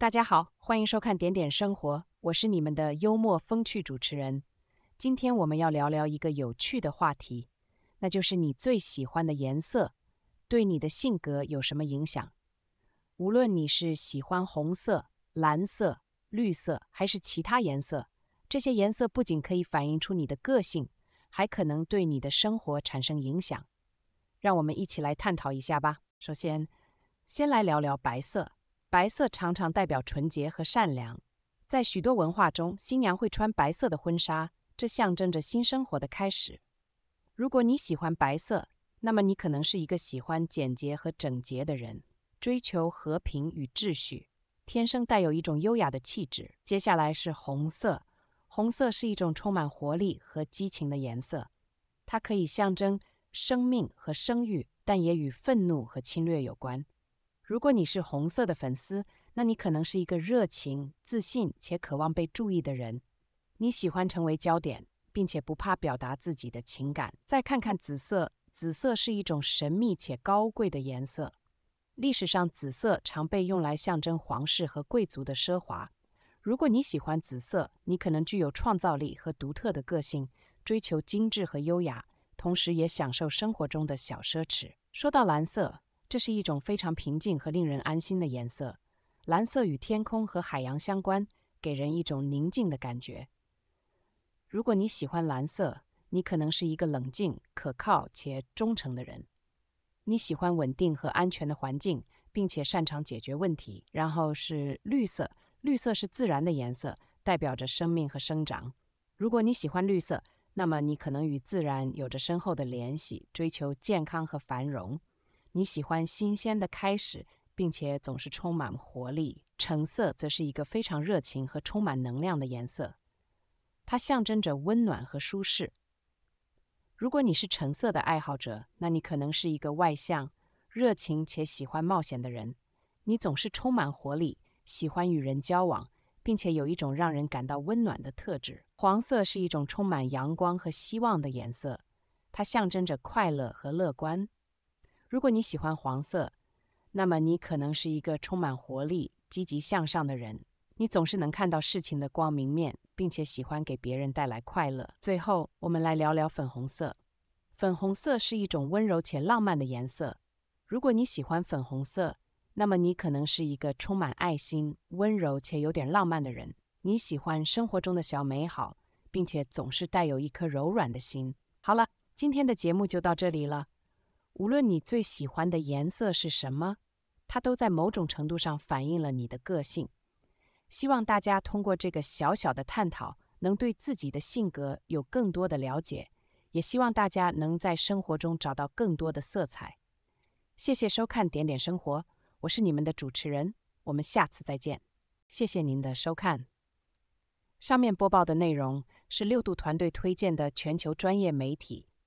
大家好，欢迎收看《点点生活》，我是你们的幽默风趣主持人。今天我们要聊聊一个有趣的话题，那就是你最喜欢的颜色对你的性格有什么影响。无论你是喜欢红色、蓝色、绿色还是其他颜色，这些颜色不仅可以反映出你的个性，还可能对你的生活产生影响。让我们一起来探讨一下吧。首先，先来聊聊白色。白色常常代表纯洁和善良，在许多文化中，新娘会穿白色的婚纱，这象征着新生活的开始。如果你喜欢白色，那么你可能是一个喜欢简洁和整洁的人，追求和平与秩序，天生带有一种优雅的气质。接下来是红色，红色是一种充满活力和激情的颜色，它可以象征生命和生育，但也与愤怒和侵略有关。如果你是红色的粉丝，那你可能是一个热情、自信且渴望被注意的人。你喜欢成为焦点，并且不怕表达自己的情感。再看看紫色，紫色是一种神秘且高贵的颜色。历史上，紫色常被用来象征皇室和贵族的奢华。如果你喜欢紫色，你可能具有创造力和独特的个性，追求精致和优雅，同时也享受生活中的小奢侈。说到蓝色。这是一种非常平静和令人安心的颜色，蓝色与天空和海洋相关，给人一种宁静的感觉。如果你喜欢蓝色，你可能是一个冷静、可靠且忠诚的人。你喜欢稳定和安全的环境，并且擅长解决问题。然后是绿色，绿色是自然的颜色，代表着生命和生长。如果你喜欢绿色，那么你可能与自然有着深厚的联系，追求健康和繁荣。你喜欢新鲜的开始，并且总是充满活力。橙色则是一个非常热情和充满能量的颜色，它象征着温暖和舒适。如果你是橙色的爱好者，那你可能是一个外向、热情且喜欢冒险的人。你总是充满活力，喜欢与人交往，并且有一种让人感到温暖的特质。黄色是一种充满阳光和希望的颜色，它象征着快乐和乐观。如果你喜欢黄色，那么你可能是一个充满活力、积极向上的人。你总是能看到事情的光明面，并且喜欢给别人带来快乐。最后，我们来聊聊粉红色。粉红色是一种温柔且浪漫的颜色。如果你喜欢粉红色，那么你可能是一个充满爱心、温柔且有点浪漫的人。你喜欢生活中的小美好，并且总是带有一颗柔软的心。好了，今天的节目就到这里了。无论你最喜欢的颜色是什么，它都在某种程度上反映了你的个性。希望大家通过这个小小的探讨，能对自己的性格有更多的了解，也希望大家能在生活中找到更多的色彩。谢谢收看《点点生活》，我是你们的主持人，我们下次再见。谢谢您的收看。上面播报的内容是六度团队推荐的全球专业媒体。